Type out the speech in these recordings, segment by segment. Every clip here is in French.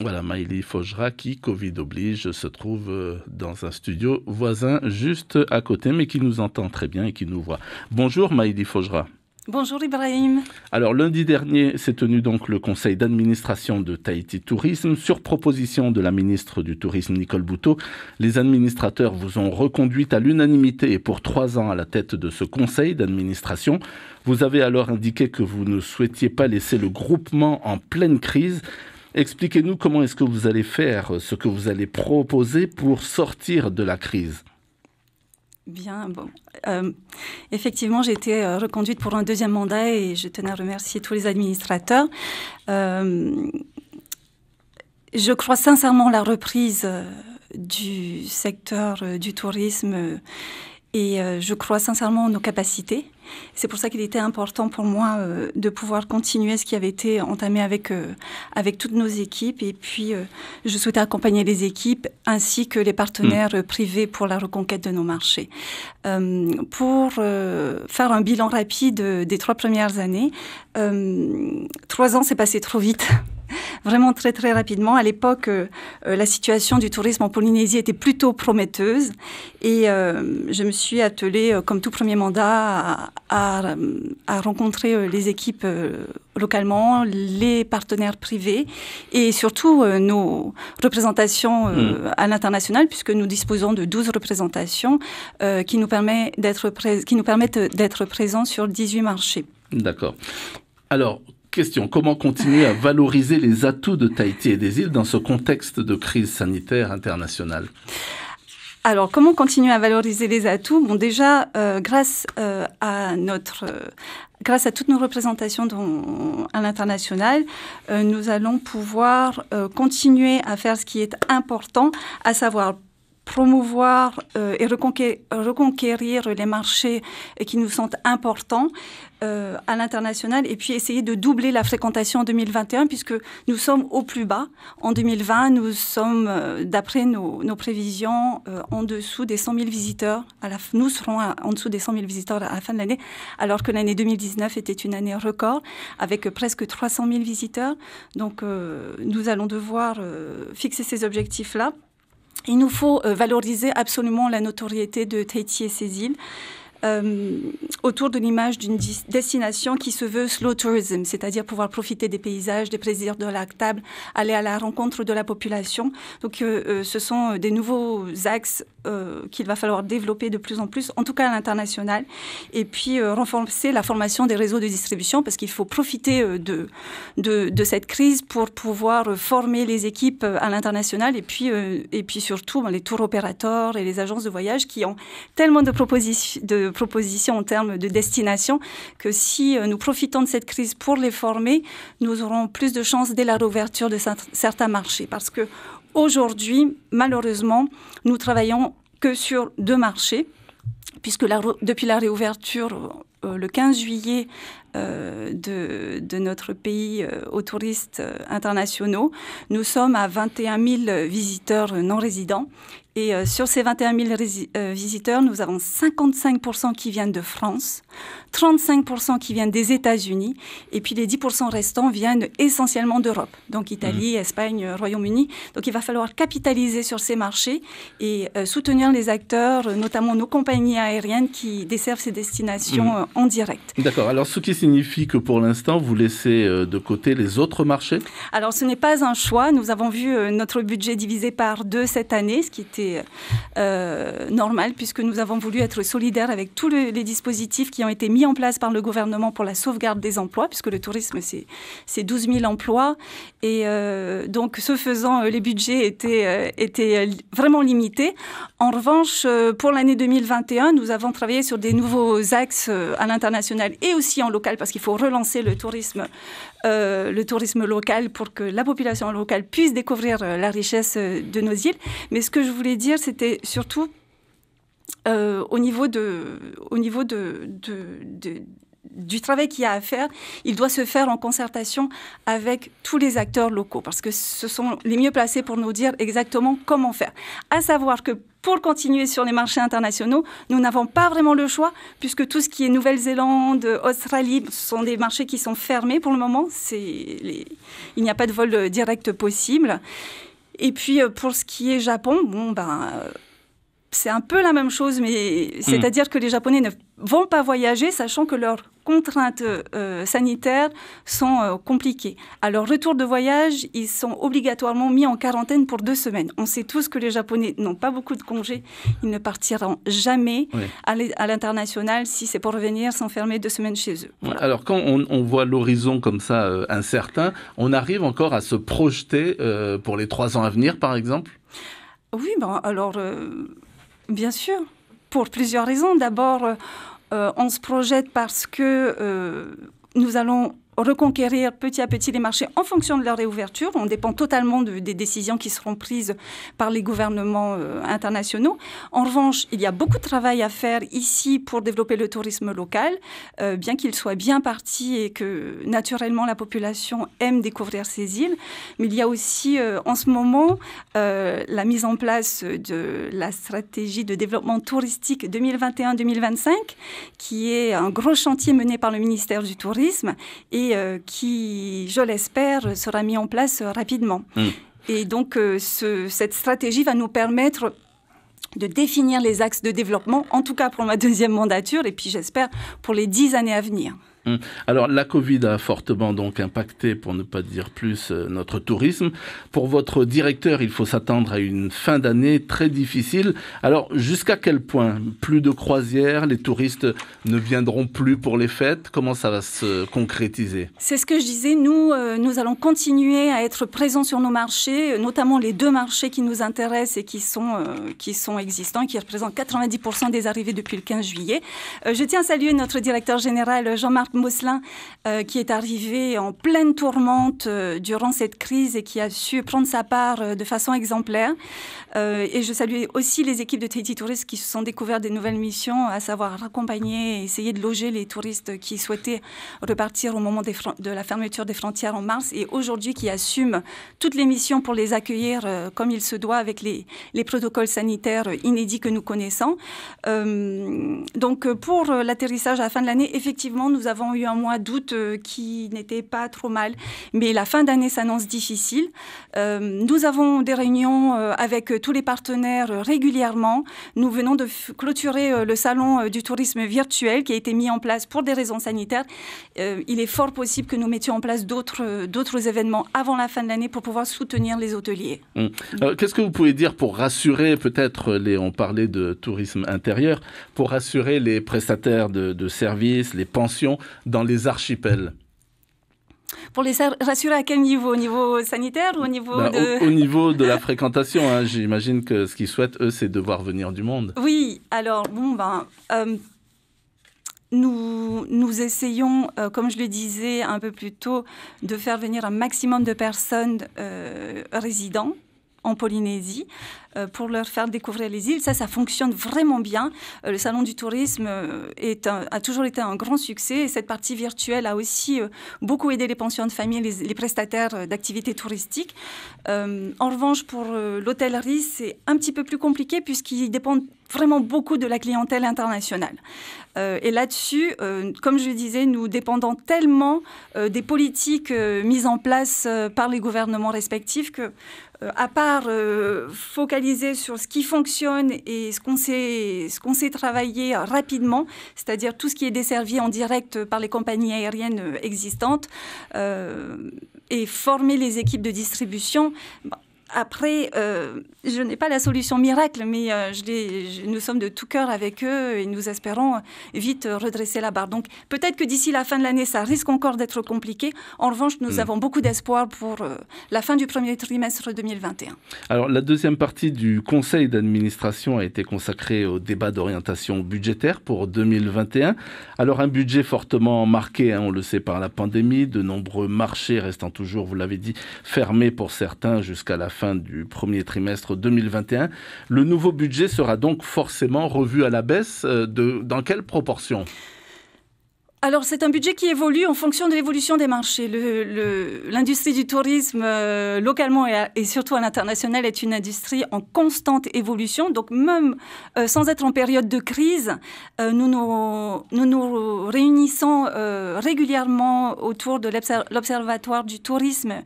Voilà, Maïli Faugera qui, Covid oblige, se trouve euh, dans un studio voisin juste à côté, mais qui nous entend très bien et qui nous voit. Bonjour Maïli Faugera. Bonjour Ibrahim. Alors lundi dernier s'est tenu donc le conseil d'administration de Tahiti Tourisme. Sur proposition de la ministre du Tourisme Nicole Bouteau, les administrateurs vous ont reconduite à l'unanimité et pour trois ans à la tête de ce conseil d'administration. Vous avez alors indiqué que vous ne souhaitiez pas laisser le groupement en pleine crise. Expliquez-nous comment est-ce que vous allez faire, ce que vous allez proposer pour sortir de la crise. Bien, bon. Euh, effectivement, j'ai été euh, reconduite pour un deuxième mandat et je tenais à remercier tous les administrateurs. Euh, je crois sincèrement la reprise du secteur du tourisme et euh, je crois sincèrement en nos capacités. C'est pour ça qu'il était important pour moi euh, de pouvoir continuer ce qui avait été entamé avec, euh, avec toutes nos équipes. Et puis, je souhaitais accompagner les équipes ainsi que les partenaires mm. privés pour la reconquête de nos marchés. pour faire un bilan rapide des trois premières années, trois ans s'est passé trop vite vraiment très très rapidement. À l'époque, euh, euh, la situation du tourisme en Polynésie était plutôt prometteuse et euh, je me suis attelée, comme tout premier mandat, à, rencontrer les équipes localement, les partenaires privés et surtout nos représentations hmm. à l'international puisque nous disposons de 12 représentations qui nous, permet qui nous permettent d'être présents sur 18 marchés. D'accord. Alors, Question, comment continuer à valoriser les atouts de Tahiti et des îles dans ce contexte de crise sanitaire internationale alors, comment continuer à valoriser les atouts Bon, déjà, euh, grâce euh, à notre, euh, grâce à toutes nos représentations à l'international, nous allons pouvoir continuer à faire ce qui est important, à savoir promouvoir euh, et reconquérir, reconquérir les marchés euh, qui nous sont importants euh, à l'international et puis essayer de doubler la fréquentation en 2021 puisque nous sommes au plus bas. En 2020, nous sommes, d'après nos, prévisions, en dessous des 100 000 visiteurs. À la, nous serons en dessous des 100 000 visiteurs à la fin de l'année, alors que l'année 2019 était une année record avec presque 300 000 visiteurs. Donc nous allons devoir fixer ces objectifs-là il nous faut euh, valoriser absolument la notoriété de Tahiti et ses îles. Euh, autour de l'image d'une destination qui se veut slow tourism, c'est-à-dire pouvoir profiter des paysages, des plaisirs de la table, aller à la rencontre de la population. Donc euh, ce sont des nouveaux axes euh, qu'il va falloir développer de plus en plus, en tout cas à l'international, et puis euh, renforcer la formation des réseaux de distribution, parce qu'il faut profiter euh, de, de, cette crise pour pouvoir former les équipes à l'international, et puis, et puis surtout ben, les tours opérateurs et les agences de voyage qui ont tellement de, de propositions en termes de destination que si nous profitons de cette crise pour les former, nous aurons plus de chances dès la réouverture de certains marchés, parce que Aujourd'hui, malheureusement, nous travaillons que sur deux marchés, puisque depuis la réouverture euh, le 15 juillet euh, de, notre pays euh, aux touristes euh, internationaux. Nous sommes à 21 000 visiteurs non résidents. Et sur ces 21 000 visiteurs, nous avons 55% qui viennent de France, 35% qui viennent des États-Unis, et puis les 10% restants viennent essentiellement d'Europe, donc Italie, mmh. Espagne, Royaume-Uni. Donc il va falloir capitaliser sur ces marchés et soutenir les acteurs, notamment nos compagnies aériennes qui desservent ces destinations mmh. en direct. D'accord. Alors, sous qui signifie que pour l'instant, vous laissez euh, de côté les autres marchés Alors, ce n'est pas un choix. Nous avons vu euh, notre budget divisé par deux cette année, ce qui était euh, normal puisque nous avons voulu être solidaires avec tous les dispositifs qui ont été mis en place par le gouvernement pour la sauvegarde des emplois, puisque le tourisme, c'est 12 000 emplois. Et donc, ce faisant, les budgets étaient, étaient vraiment limités. En revanche, pour l'année 2021, nous avons travaillé sur des nouveaux axes à l'international et aussi en local parce qu'il faut relancer le tourisme, euh, le tourisme local pour que la population locale puisse découvrir euh, la richesse euh, de nos îles. Mais ce que je voulais dire, c'était surtout au niveau de, au niveau du travail qu'il y a à faire, il doit se faire en concertation avec tous les acteurs locaux, parce que ce sont les mieux placés pour nous dire exactement comment faire. À savoir que pour continuer sur les marchés internationaux, nous n'avons pas vraiment le choix puisque tout ce qui est Nouvelle-Zélande, Australie, ce sont des marchés qui sont fermés pour le moment. Il n'y a pas de vol euh, direct possible. Et puis euh, pour ce qui est Japon, bon ben euh, c'est un peu la même chose, mais hmm. c'est-à-dire que les Japonais ne vont pas voyager, sachant que leur contraintes euh, sanitaires sont euh, compliquées. Alors, leur retour de voyage, ils sont obligatoirement mis en quarantaine pour deux semaines. On sait tous que les Japonais n'ont pas beaucoup de congés. Ils ne partiront jamais à l'international si c'est pour revenir s'enfermer deux semaines chez eux. Alors quand on, voit l'horizon comme ça euh, incertain, on arrive encore à se projeter pour les trois ans à venir, par exemple Oui, ben, alors bien sûr, pour plusieurs raisons. D'abord, euh, on se projette parce que euh, nous allons reconquérir petit à petit les marchés en fonction de leur réouverture. On dépend totalement des décisions qui seront prises par les gouvernements euh, internationaux. En revanche, il y a beaucoup de travail à faire ici pour développer le tourisme local, euh, bien qu'il soit bien parti et que naturellement la population aime découvrir ces îles. Mais il y a aussi euh, en ce moment la mise en place de la stratégie de développement touristique 2021-2025, qui est un gros chantier mené par le ministère du Tourisme et euh, qui, je l'espère, sera mis en place rapidement. Mm. Et donc, euh, cette stratégie va nous permettre de définir les axes de développement, en tout cas pour ma deuxième mandature, et puis j'espère pour les dix années à venir. Hum. Alors la Covid a fortement donc impacté, pour ne pas dire plus, euh, notre tourisme. Pour votre directeur, il faut s'attendre à une fin d'année très difficile. Alors jusqu'à quel point Plus de croisières, les touristes ne viendront plus pour les fêtes Comment ça va se concrétiser C'est ce que je disais, nous, euh, nous allons continuer à être présents sur nos marchés, euh, notamment les deux marchés qui nous intéressent et qui sont, qui sont existants qui représentent 90% des arrivées depuis le 15 juillet. je tiens à saluer notre directeur général Jean-Marc Mousselin, euh, qui est arrivé en pleine tourmente euh, durant cette crise et qui a su prendre sa part euh, de façon exemplaire. et je salue aussi les équipes de Tahiti Touristes qui se sont découvertes des nouvelles missions, à savoir accompagner et essayer de loger les touristes qui souhaitaient repartir au moment de la fermeture des frontières en mars et aujourd'hui qui assument toutes les missions pour les accueillir comme il se doit avec les, les protocoles sanitaires inédits que nous connaissons. donc pour l'atterrissage à la fin de l'année, effectivement, nous avons eu un mois d'août euh, qui n'était pas trop mal, mais la fin d'année s'annonce difficile. Euh, nous avons des réunions euh, avec tous les partenaires régulièrement. Nous venons de clôturer le salon du tourisme virtuel qui a été mis en place pour des raisons sanitaires. il est fort possible que nous mettions en place d'autres événements avant la fin de l'année pour pouvoir soutenir les hôteliers. Mmh. Qu'est-ce que vous pouvez dire pour rassurer peut-être les... On parlait de tourisme intérieur. Pour rassurer les prestataires de, de services, les pensions dans les archipels. Pour les rassurer à quel niveau Au niveau sanitaire ou au niveau ben, de... Au, niveau de la fréquentation, hein. j'imagine que ce qu'ils souhaitent, eux, c'est de voir venir du monde. Oui, alors, bon, ben... Euh, nous, nous essayons, euh, comme je le disais un peu plus tôt, de faire venir un maximum de personnes euh, résidentes en Polynésie. Euh, pour leur faire découvrir les îles. Ça, ça fonctionne vraiment bien. Euh, le Salon du tourisme euh, est a toujours été un grand succès et cette partie virtuelle a aussi beaucoup aidé les pensions de famille, les, les prestataires d'activités touristiques. en revanche, pour l'hôtellerie, c'est un petit peu plus compliqué puisqu'ils dépendent vraiment beaucoup de la clientèle internationale. et là-dessus, comme je le disais, nous dépendons tellement des politiques mises en place par les gouvernements respectifs que, à part focaliser sur ce qui fonctionne et ce qu'on sait, ce qu'on sait travailler rapidement, c'est-à-dire tout ce qui est desservi en direct par les compagnies aériennes existantes, euh, et former les équipes de distribution. Bah, après, euh, je n'ai pas la solution miracle, mais euh, je nous sommes de tout cœur avec eux et nous espérons vite redresser la barre. Donc peut-être que d'ici la fin de l'année, ça risque encore d'être compliqué. En revanche, nous hmm. avons beaucoup d'espoir pour euh, la fin du premier trimestre 2021. Alors la deuxième partie du conseil d'administration a été consacrée au débat d'orientation budgétaire pour 2021. Alors un budget fortement marqué, hein, on le sait, par la pandémie, de nombreux marchés restant toujours, vous l'avez dit, fermés pour certains jusqu'à la fin fin du premier trimestre 2021. Le nouveau budget sera donc forcément revu à la baisse. Euh, dans quelle proportion alors c'est un budget qui évolue en fonction de l'évolution des marchés. L'industrie le, du tourisme euh, localement et, surtout à l'international est une industrie en constante évolution. Donc même euh, sans être en période de crise, euh, nous, nous, réunissons régulièrement autour de l'Observatoire du tourisme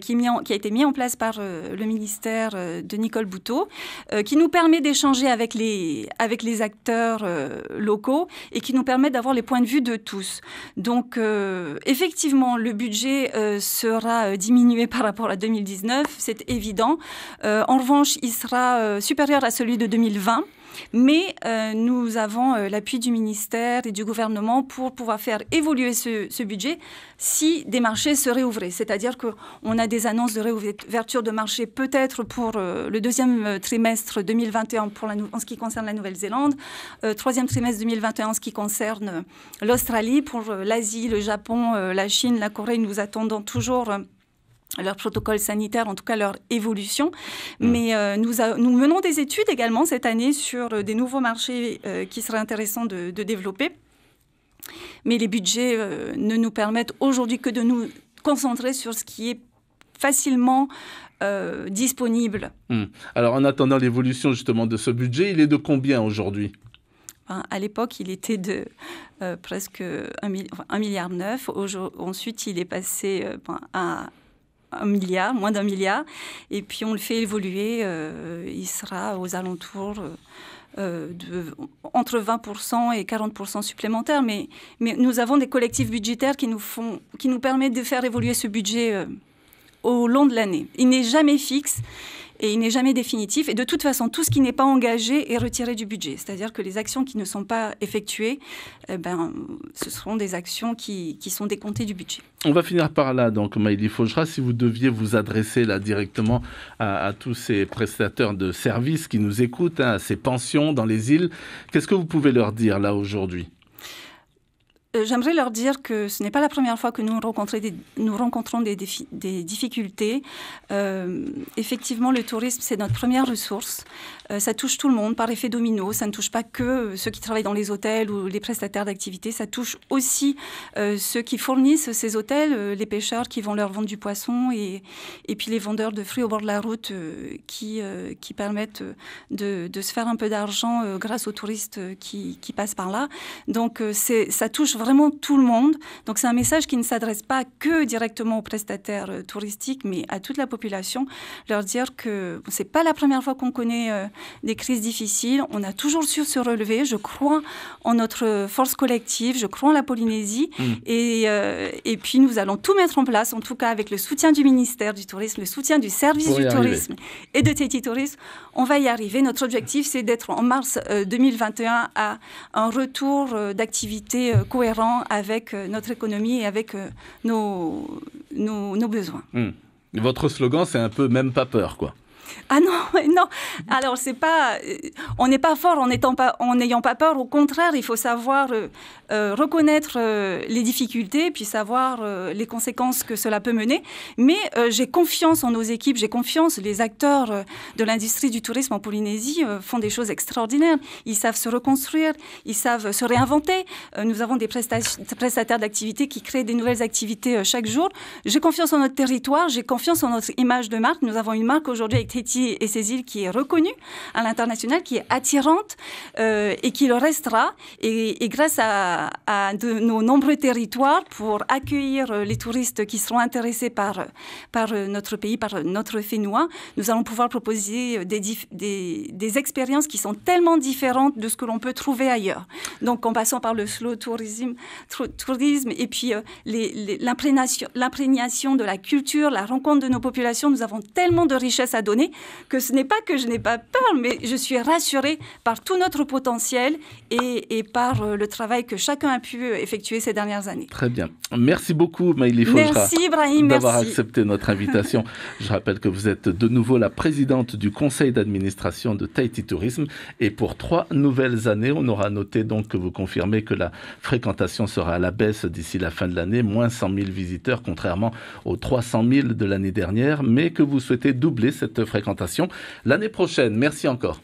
qui, qui, a été mis en place par le ministère de Nicole Bouteau, qui nous permet d'échanger avec les, avec les acteurs locaux et qui nous permet d'avoir les points de vue de tous. Donc, euh, effectivement, le budget euh, sera euh, diminué par rapport à 2019, c'est évident. en revanche, il sera supérieur à celui de 2020. Mais euh, nous avons euh, l'appui du ministère et du gouvernement pour pouvoir faire évoluer ce, budget si des marchés se réouvraient. C'est-à-dire qu'on a des annonces de réouverture de marchés, peut-être pour euh, le deuxième trimestre 2021 pour en ce qui concerne la Nouvelle-Zélande, troisième trimestre 2021 en ce qui concerne l'Australie, pour l'Asie, le Japon, la Chine, la Corée. Nous attendons toujours leur protocole sanitaire, en tout cas leur évolution. Mm. Mais euh, nous, nous, menons des études également cette année sur euh, des nouveaux marchés euh, qui seraient intéressants de, développer. Mais les budgets ne nous permettent aujourd'hui que de nous concentrer sur ce qui est facilement disponible. Mm. Alors en attendant l'évolution justement de ce budget, il est de combien aujourd'hui ben, à l'époque, il était de presque 1,9 milliard 9. Ensuite, il est passé ben, à un milliard, moins d'un milliard. Et puis on le fait évoluer. Euh, il sera aux alentours euh, de, entre 20% et 40% supplémentaires. Mais, mais nous avons des collectifs budgétaires qui nous, font, qui nous permettent de faire évoluer ce budget euh, au long de l'année. Il n'est jamais fixe et il n'est jamais définitif. Et de toute façon, tout ce qui n'est pas engagé est retiré du budget. C'est-à-dire que les actions qui ne sont pas effectuées, eh ben, ce seront des actions qui, sont décomptées du budget. On va finir par là, donc, Maïli Faugera. Si vous deviez vous adresser là directement à, tous ces prestataires de services qui nous écoutent, hein, à ces pensions dans les îles, qu'est-ce que vous pouvez leur dire là aujourd'hui euh, j'aimerais leur dire que ce n'est pas la première fois que nous, des, nous rencontrons des, des difficultés. Euh, effectivement, le tourisme, c'est notre première ressource. Euh, ça touche tout le monde par effet domino. Ça ne touche pas que ceux qui travaillent dans les hôtels ou les prestataires d'activités. Ça touche aussi ceux qui fournissent ces hôtels, les pêcheurs qui vont leur vendre du poisson et, puis les vendeurs de fruits au bord de la route qui, qui permettent de, se faire un peu d'argent grâce aux touristes qui, qui, passent par là. Donc, ça touche vraiment vraiment tout le monde. Donc c'est un message qui ne s'adresse pas que directement aux prestataires euh, touristiques, mais à toute la population, leur dire que c'est pas la première fois qu'on connaît euh, des crises difficiles. On a toujours su se relever. Je crois en notre force collective. Je crois en la Polynésie. Mm. Euh, et, puis nous allons tout mettre en place, en tout cas avec le soutien du ministère du Tourisme, le soutien du service du tourisme et de TT Tourisme. On va y arriver. Notre objectif, c'est d'être en mars 2021 à un retour d'activité cohérent avec euh, notre économie et avec euh, nos, besoins. Hmm. Votre slogan, c'est un peu même pas peur, quoi. Ah non, non. Alors c'est pas, euh, on n'est pas fort en n'ayant pas, peur. Au contraire, il faut savoir euh, euh, reconnaître les difficultés, puis savoir les conséquences que cela peut mener. Mais j'ai confiance en nos équipes, j'ai confiance. Les acteurs de l'industrie du tourisme en Polynésie font des choses extraordinaires. Ils savent se reconstruire, ils savent se réinventer. nous avons des prestataires d'activités qui créent des nouvelles activités chaque jour. J'ai confiance en notre territoire, j'ai confiance en notre image de marque. Nous avons une marque aujourd'hui avec et ses îles qui est reconnue à l'international, qui est attirante euh, et qui le restera. Et, grâce à, de, nos nombreux territoires pour accueillir euh, les touristes qui seront intéressés par, par euh, notre pays, par notre Fénois, nous allons pouvoir proposer des, des, expériences qui sont tellement différentes de ce que l'on peut trouver ailleurs. Donc en passant par le slow tourisme, tourisme et puis l'imprégnation de la culture, la rencontre de nos populations, nous avons tellement de richesses à donner que ce n'est pas que je n'ai pas peur, mais je suis rassurée par tout notre potentiel et, par euh, le travail que chacun a pu effectuer ces dernières années. Très bien. Merci beaucoup, Maïli Foujra, d'avoir accepté notre invitation. je rappelle que vous êtes de nouveau la présidente du conseil d'administration de Tahiti Tourisme. Et pour trois nouvelles années, on aura noté donc que vous confirmez que la fréquentation sera à la baisse d'ici la fin de l'année, moins 100 000 visiteurs, contrairement aux 300 000 de l'année dernière, mais que vous souhaitez doubler cette fréquentation l'année prochaine. Merci encore.